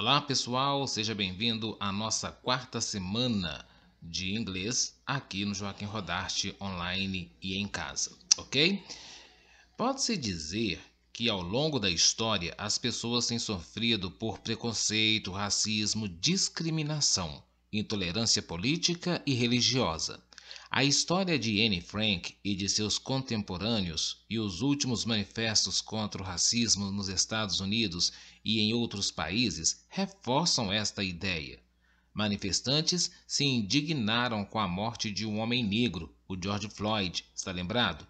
Olá pessoal, seja bem-vindo à nossa quarta semana de inglês aqui no Joaquim Rodarte online e em casa, ok? Pode-se dizer que ao longo da história as pessoas têm sofrido por preconceito, racismo, discriminação, intolerância política e religiosa. A história de Anne Frank e de seus contemporâneos e os últimos manifestos contra o racismo nos Estados Unidos e em outros países reforçam esta ideia. Manifestantes se indignaram com a morte de um homem negro, o George Floyd, está lembrado?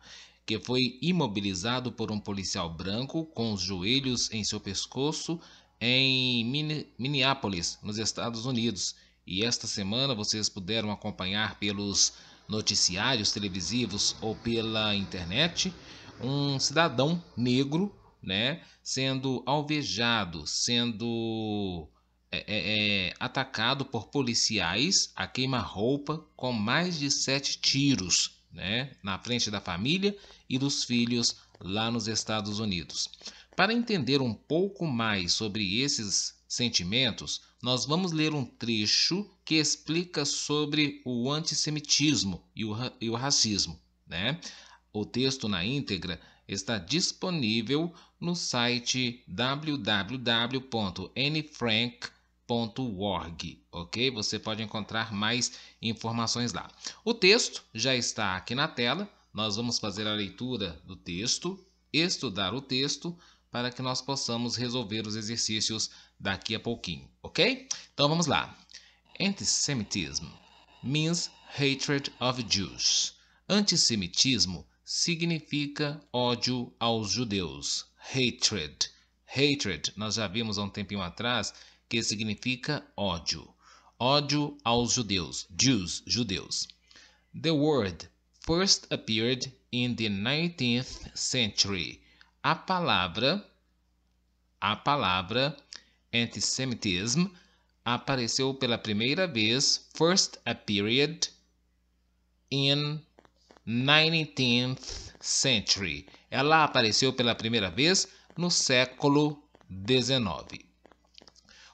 Que foi imobilizado por um policial branco com os joelhos em seu pescoço em Minneapolis, nos Estados Unidos. E esta semana vocês puderam acompanhar pelos noticiários televisivos ou pela internet um cidadão negro né? Sendo alvejado, sendo é, é, é, atacado por policiais a queima-roupa com mais de sete tiros, né? Na frente da família e dos filhos lá nos Estados Unidos. Para entender um pouco mais sobre esses sentimentos, nós vamos ler um trecho que explica sobre o antissemitismo e o, e o racismo. Né? O texto na íntegra está disponível no site www.nfrank.org, ok? Você pode encontrar mais informações lá. O texto já está aqui na tela. Nós vamos fazer a leitura do texto, estudar o texto, para que nós possamos resolver os exercícios daqui a pouquinho, ok? Então vamos lá. Antissemitismo means hatred of Jews. Antissemitismo significa ódio aos judeus. Hatred. Hatred, nós já vimos há um tempinho atrás, que significa ódio. Ódio aos judeus. Jews, judeus. The word first appeared in the 19th century. A palavra, a palavra antissemitism apareceu pela primeira vez, first appeared in 19th Century. Ela apareceu pela primeira vez no século XIX.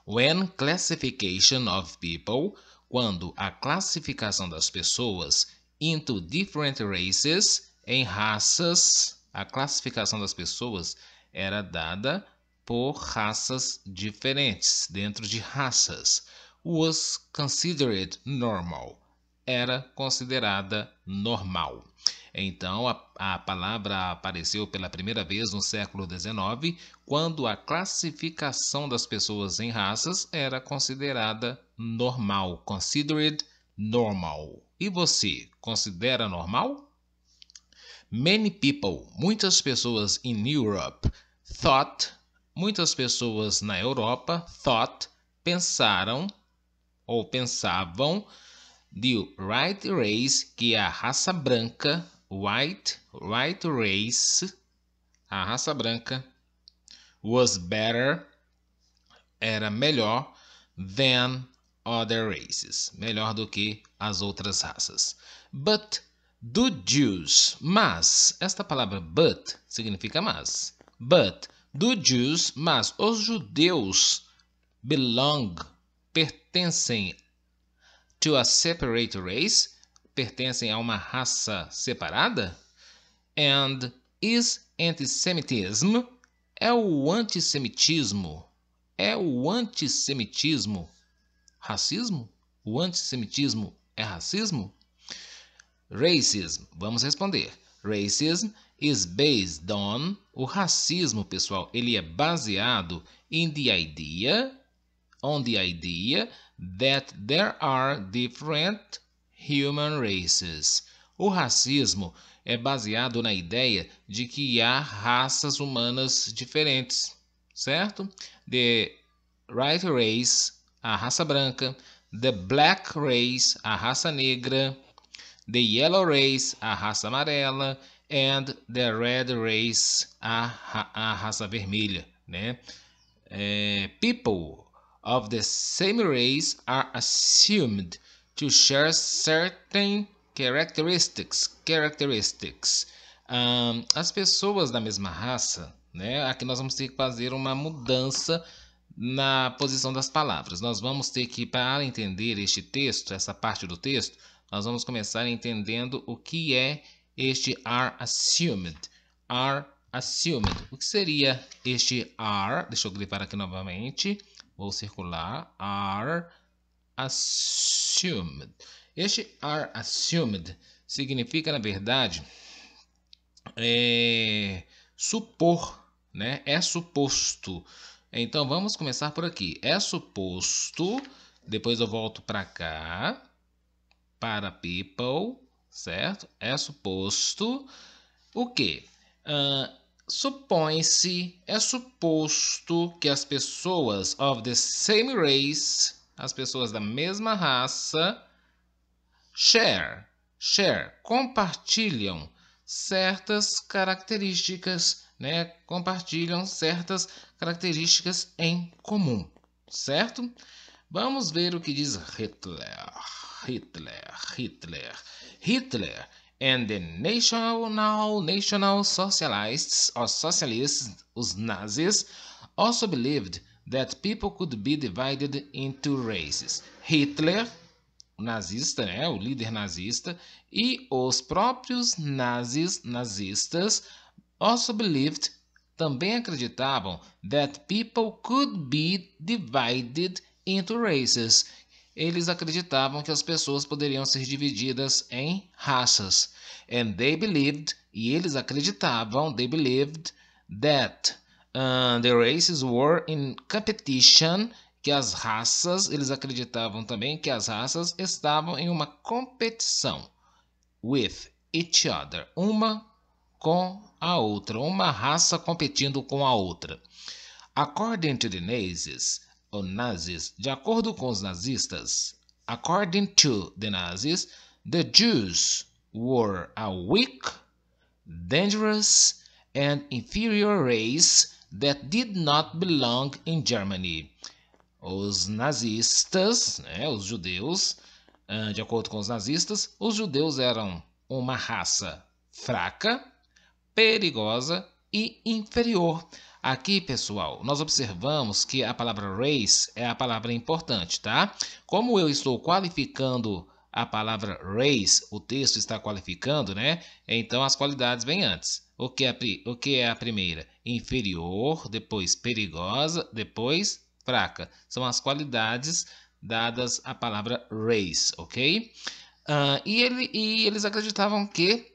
When classification of people, quando a classificação das pessoas into different races, em raças, a classificação das pessoas era dada por raças diferentes, dentro de raças, was considered normal era considerada normal. Então, a, a, palavra apareceu pela primeira vez no século XIX, quando a classificação das pessoas em raças era considerada normal, considered normal. E você considera normal? Many people, muitas pessoas in Europe, thought, muitas pessoas na Europa, thought, pensaram ou pensavam The Right Race, que é a raça branca, White, white Race, a raça branca, was better, era melhor than other races, melhor do que as outras raças. But do Jews, mas, esta palavra but significa mas, but do Jews, mas os judeus belong, pertencem to a separate race? Pertencem a uma raça separada? And is antisemitism? É o antissemitismo. É o antissemitismo. Racismo? O antissemitismo é racismo? Racism. Vamos responder. Racism is based on. O racismo, pessoal, ele é baseado in the idea, on the idea that there are different human races. O racismo é baseado na ideia de que há raças humanas diferentes, certo? The white race, a raça branca, the black race, a raça negra, the yellow race, a raça amarela, and the red race, a, ra a raça vermelha, né? É, people of the same race are assumed to share certain characteristics. characteristics. Um, as pessoas da mesma raça, né? Aqui nós vamos ter que fazer uma mudança na posição das palavras. Nós vamos ter que, para entender este texto, essa parte do texto, nós vamos começar entendendo o que é este are assumed. Are assumed. O que seria este are? Deixa eu clicar aqui novamente. Vou circular. Are assumed. Este are assumed significa, na verdade, é, supor, né? É suposto. Então vamos começar por aqui. É suposto. Depois eu volto para cá. Para people, certo? É suposto o que? Uh, ah, supõe-se, é suposto que as pessoas of the same race, as pessoas da mesma raça, share, share, compartilham certas características, né? Compartilham certas características em comum, certo? Vamos ver o que diz Hitler. Hitler, Hitler. Hitler and the National National Socialists or Socialists, os Nazis, also believed that people could be divided into races. Hitler, o nazista, né, o líder nazista, e os próprios nazis, nazistas, also believed, também acreditavam that people could be divided into races, eles acreditavam que as pessoas poderiam ser divididas em raças. And they believed, e eles acreditavam, they believed that uh, the races were in competition, que as raças, eles acreditavam também que as raças estavam em uma competição with each other, uma com a outra, uma raça competindo com a outra. According to the Nazis, ou nazis, de acordo com os nazistas. According to the Nazis, the Jews were a weak, dangerous, and inferior race that did not belong in Germany. Os nazistas, né, os judeus, ah, de acordo com os nazistas, os judeus eram uma raça fraca, perigosa e inferior Aqui, pessoal, nós observamos que a palavra race é a palavra importante, tá? Como eu estou qualificando a palavra race, o texto está qualificando, né? Então as qualidades vêm antes. O que, é a, o que é a primeira? Inferior, depois perigosa, depois fraca. São as qualidades dadas à palavra race, ok? Uh, e, ele, e eles acreditavam que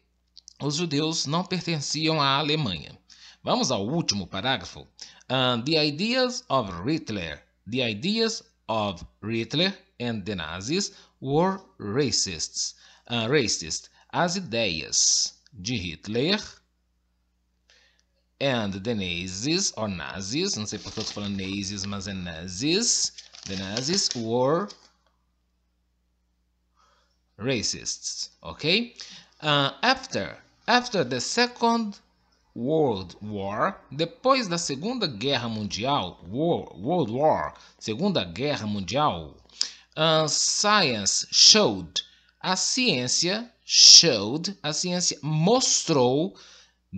os judeus não pertenciam à Alemanha. Vamos ao último parágrafo. Um, the ideas of Hitler, the ideas of Hitler and the Nazis were racists. Uh, racist. As ideias de Hitler and the Nazis, or Nazis, não sei porque eu tô falando Nazis, mas é Nazis. The Nazis were racists, ok? Uh, after, after the Second World War, depois da Segunda Guerra Mundial, World War, Segunda Guerra Mundial, uh, science showed, a ciência showed, a ciência mostrou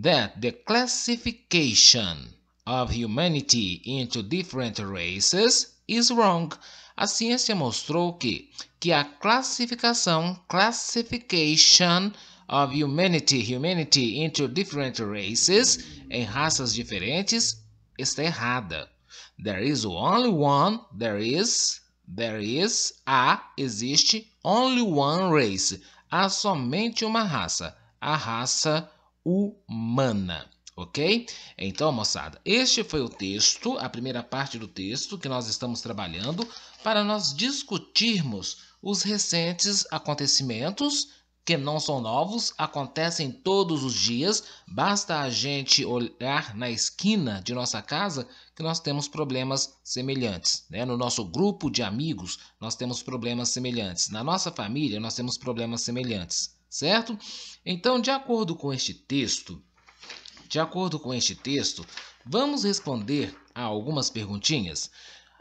that the classification of humanity into different races is wrong. A ciência mostrou que, que a classificação, classification, of humanity, humanity into different races, em raças diferentes, está errada. There is only one, there is, there is, a, existe, only one race. Há somente uma raça, a raça humana. Ok? Então, moçada, este foi o texto, a primeira parte do texto que nós estamos trabalhando para nós discutirmos os recentes acontecimentos que não são novos, acontecem todos os dias, basta a gente olhar na esquina de nossa casa que nós temos problemas semelhantes. Né? No nosso grupo de amigos, nós temos problemas semelhantes. Na nossa família, nós temos problemas semelhantes, certo? Então, de acordo com este texto, de acordo com este texto, vamos responder a algumas perguntinhas.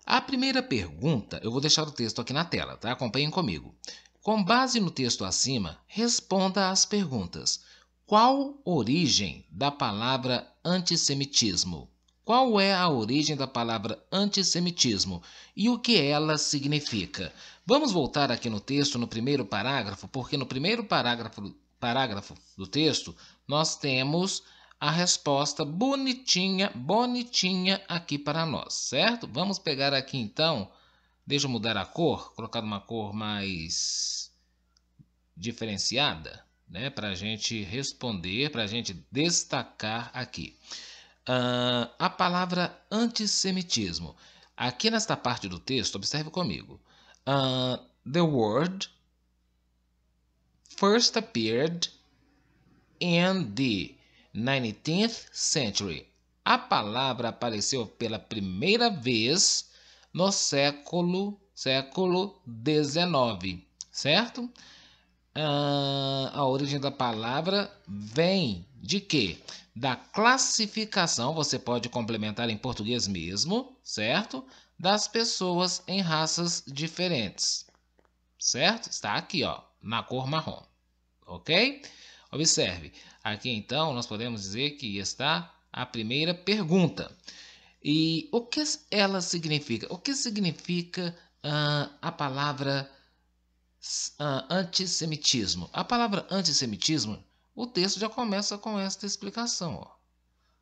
A primeira pergunta, eu vou deixar o texto aqui na tela, tá? Acompanhem comigo. Com base no texto acima, responda às perguntas: Qual origem da palavra antissemitismo? Qual é a origem da palavra antissemitismo e o que ela significa? Vamos voltar aqui no texto, no primeiro parágrafo, porque no primeiro parágrafo, parágrafo do texto nós temos a resposta bonitinha, bonitinha aqui para nós, certo? Vamos pegar aqui então Deixa eu mudar a cor, colocar uma cor mais diferenciada, né? Para a gente responder, para a gente destacar aqui. Uh, a palavra antissemitismo. Aqui nesta parte do texto, observe comigo. Uh, the word first appeared in the 19th century. A palavra apareceu pela primeira vez no século século XIX, certo? Ah, a origem da palavra vem de quê? Da classificação, você pode complementar em português mesmo, certo? Das pessoas em raças diferentes, certo? Está aqui, ó, na cor marrom, ok? Observe, aqui então nós podemos dizer que está a primeira pergunta. E o que ela significa? O que significa uh, a palavra uh, antissemitismo? A palavra antissemitismo, o texto já começa com esta explicação. Ó.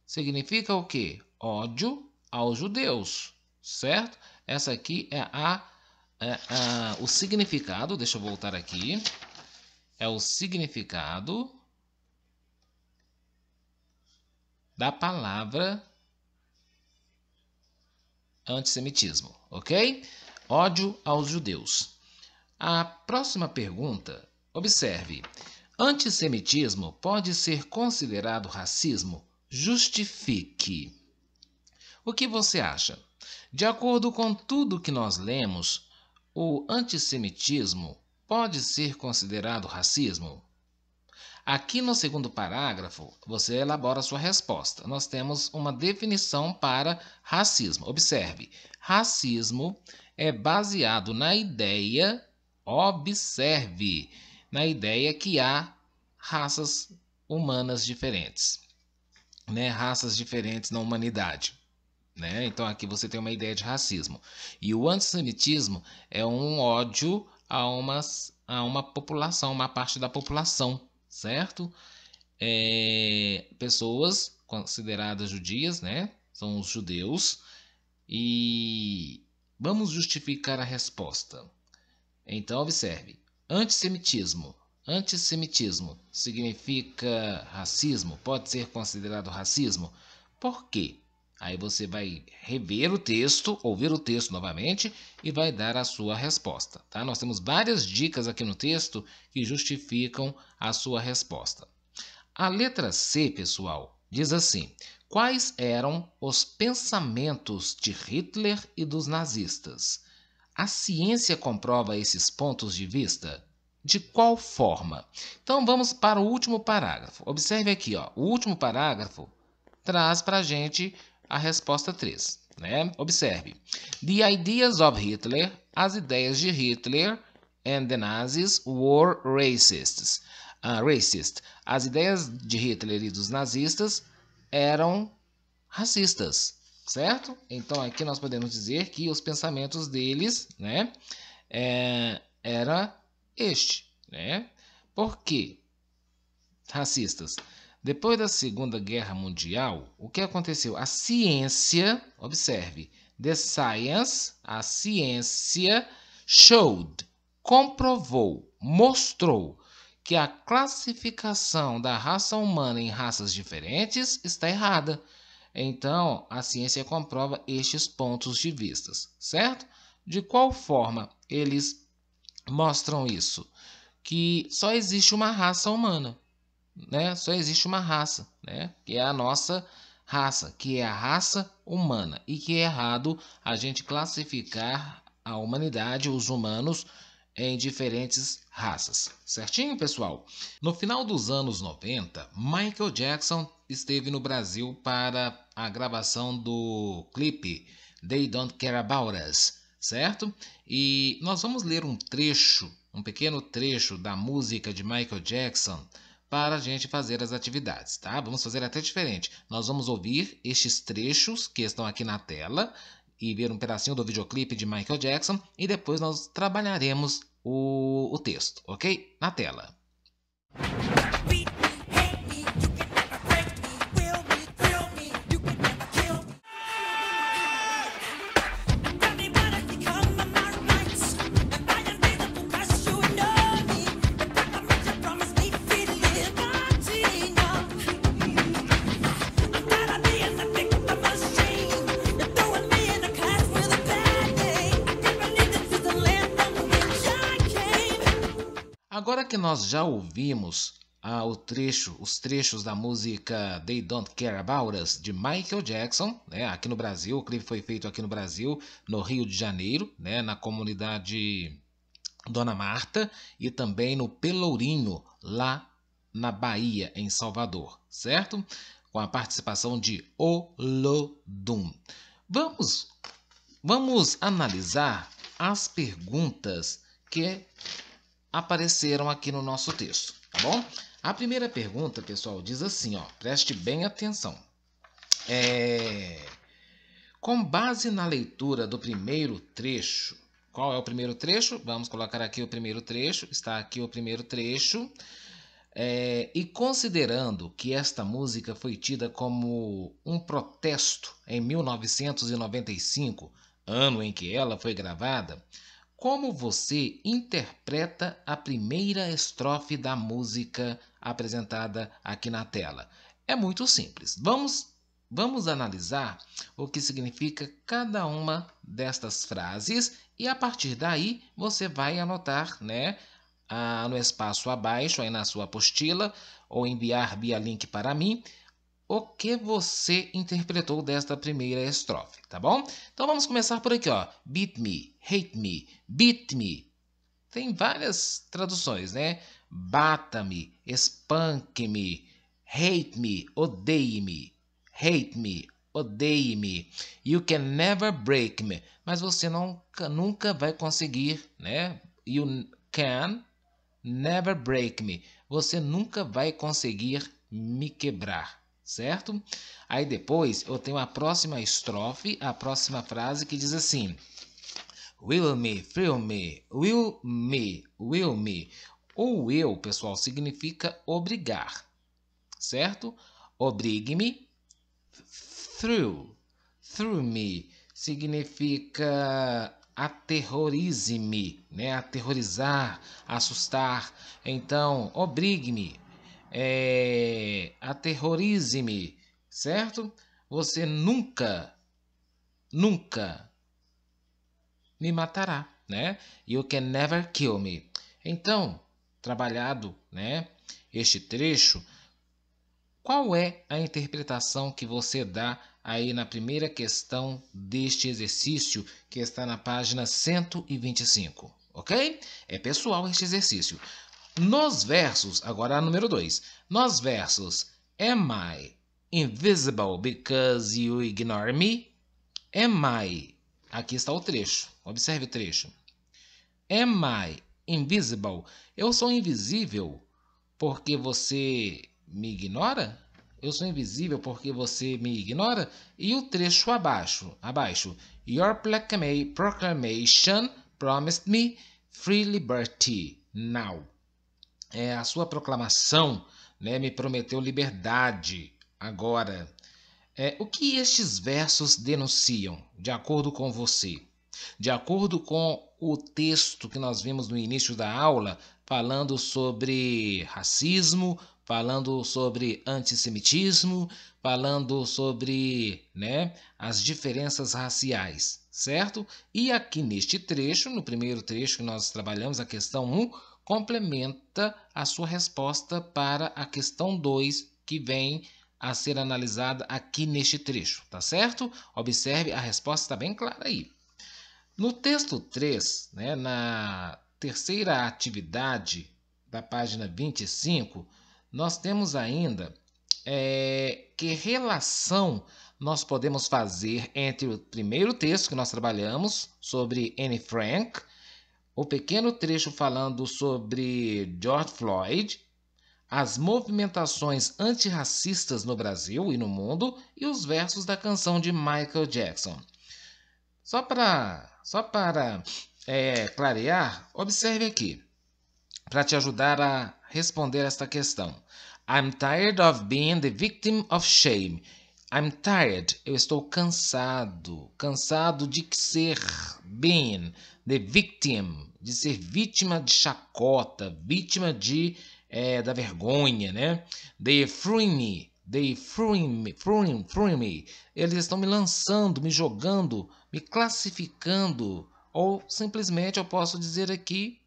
Significa o que? Ódio aos judeus, certo? Essa aqui é a, a é, é o significado. Deixa eu voltar aqui. É o significado da palavra antissemitismo, ok? Ódio aos judeus. A próxima pergunta, observe. Antissemitismo pode ser considerado racismo? Justifique. O que você acha? De acordo com tudo que nós lemos, o antissemitismo pode ser considerado racismo? Aqui no segundo parágrafo, você elabora a sua resposta. Nós temos uma definição para racismo. Observe: racismo é baseado na ideia, observe, na ideia que há raças humanas diferentes, né? Raças diferentes na humanidade. Né? Então aqui você tem uma ideia de racismo. E o antissemitismo é um ódio a uma, a uma população, uma parte da população certo? É, pessoas consideradas judias, né? São os judeus. E vamos justificar a resposta. Então, observe: antissemitismo. Antissemitismo significa racismo? Pode ser considerado racismo? Por quê? Aí você vai rever o texto, ouvir o texto novamente e vai dar a sua resposta, tá? Nós temos várias dicas aqui no texto que justificam a sua resposta. A letra C, pessoal, diz assim: Quais eram os pensamentos de Hitler e dos nazistas? A ciência comprova esses pontos de vista? De qual forma? Então vamos para o último parágrafo. Observe aqui, ó, o último parágrafo traz para a gente a resposta 3. Né? Observe. The ideas of Hitler, as ideias de Hitler and the Nazis were racist, Uh, ah, racist. As ideias de Hitler e dos nazistas eram racistas, certo? Então aqui nós podemos dizer que os pensamentos deles, né, é, era este, né? Por quê? Racistas. Depois da Segunda Guerra Mundial, o que aconteceu? A ciência, observe, the science, a ciência showed, comprovou, mostrou que a classificação da raça humana em raças diferentes está errada. Então, a ciência comprova estes pontos de vista, certo? De qual forma eles mostram isso? Que só existe uma raça humana né, só existe uma raça, né, que é a nossa raça, que é a raça humana, e que é errado a gente classificar a humanidade, os humanos, em diferentes raças. Certinho, pessoal? No final dos anos 90, Michael Jackson esteve no Brasil para a gravação do clipe They Don't Care About Us, certo? E nós vamos ler um trecho, um pequeno trecho da música de Michael Jackson para a gente fazer as atividades, tá? Vamos fazer até diferente. Nós vamos ouvir estes trechos que estão aqui na tela e ver um pedacinho do videoclipe de Michael Jackson e depois nós trabalharemos o, o texto, ok? Na tela. nós já ouvimos ah, o trecho, os trechos da música They Don't Care About Us de Michael Jackson, né? Aqui no Brasil, o clipe foi feito aqui no Brasil, no Rio de Janeiro, né? Na comunidade Dona Marta e também no Pelourinho, lá na Bahia, em Salvador, certo? Com a participação de Olodum. Vamos, vamos analisar as perguntas que apareceram aqui no nosso texto, tá bom? A primeira pergunta, pessoal, diz assim, ó, preste bem atenção. É... Com base na leitura do primeiro trecho, qual é o primeiro trecho? Vamos colocar aqui o primeiro trecho, está aqui o primeiro trecho. É, e considerando que esta música foi tida como um protesto em 1995, ano em que ela foi gravada, como você interpreta a primeira estrofe da música apresentada aqui na tela? É muito simples. Vamos vamos analisar o que significa cada uma destas frases e a partir daí você vai anotar, né, ah, no espaço abaixo aí na sua apostila ou enviar via link para mim o que você interpretou desta primeira estrofe, tá bom? Então vamos começar por aqui, ó. Beat me, hate me, beat me. Tem várias traduções, né? Bata-me, espanque-me, hate me, odeie-me, hate me, odeie-me. You can never break me. Mas você nunca, nunca vai conseguir, né? You can never break me. Você nunca vai conseguir me quebrar certo? Aí depois eu tenho a próxima estrofe, a próxima frase que diz assim: Will me, feel me, will me, will me. Ou eu, pessoal, significa obrigar, certo? Obrigue-me, through, through me, significa aterrorize-me, né? Aterrorizar, assustar. Então, obrigue-me, é, aterrorize-me, certo? Você nunca, nunca me matará, né? You can never kill me. Então, trabalhado, né? Este trecho, qual é a interpretação que você dá aí na primeira questão deste exercício que está na página 125, ok? É pessoal este exercício. Nos versos, agora a número 2. Nos versos Am I invisible because you ignore me? Am I? Aqui está o trecho. Observe o trecho. Am I invisible? Eu sou invisível porque você me ignora? Eu sou invisível porque você me ignora? E o trecho abaixo, abaixo. Your proclamation promised me free liberty now é, a sua proclamação né, me prometeu liberdade. Agora, é, o que estes versos denunciam, de acordo com você? De acordo com o texto que nós vimos no início da aula, falando sobre racismo, falando sobre antissemitismo, falando sobre né, as diferenças raciais, certo? E aqui neste trecho, no primeiro trecho que nós trabalhamos, a questão 1, complementa a sua resposta para a questão 2 que vem a ser analisada aqui neste trecho, tá certo? Observe, a resposta está bem clara aí. No texto 3, né, na terceira atividade da página 25, nós temos ainda é, que relação nós podemos fazer entre o primeiro texto que nós trabalhamos sobre Anne Frank o pequeno trecho falando sobre George Floyd, as movimentações antirracistas no Brasil e no mundo e os versos da canção de Michael Jackson. Só para só para é, clarear, observe aqui, para te ajudar a responder esta questão. I'm tired of being the victim of shame. I'm tired. Eu estou cansado. Cansado de ser being. The victim, de ser vítima de chacota, vítima de é, da vergonha, né? They threw me, they threw me, threw, me. Eles estão me lançando, me jogando, me classificando, ou simplesmente eu posso dizer aqui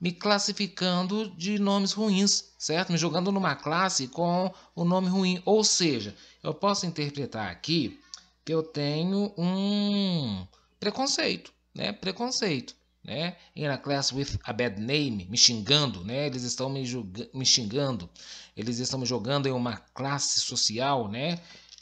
me classificando de nomes ruins, certo? Me jogando numa classe com o um nome ruim, ou seja, eu posso interpretar aqui que eu tenho um preconceito, né? Preconceito, né? In a class with a bad name, me xingando, né? Eles estão me, me xingando, eles estão me jogando em uma classe social, né?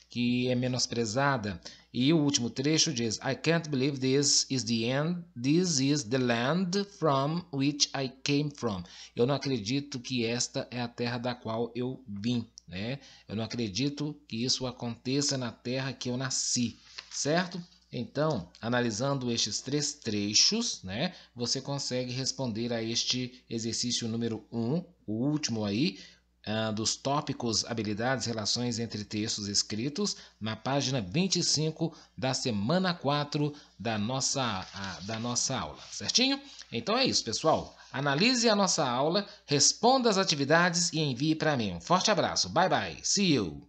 Que é menosprezada. E o último trecho diz: I can't believe this is the end. This is the land from which I came from. Eu não acredito que esta é a terra da qual eu vim né? Eu não acredito que isso aconteça na terra que eu nasci, certo? Então, analisando estes três trechos, né, você consegue responder a este exercício número 1, um, o último aí, uh, dos tópicos habilidades relações entre textos escritos, na página 25 da semana 4 da nossa, a, ah, da nossa aula, certinho? Então é isso, pessoal. Analise a nossa aula, responda as atividades e envie para mim. Um forte abraço. Bye bye. See you.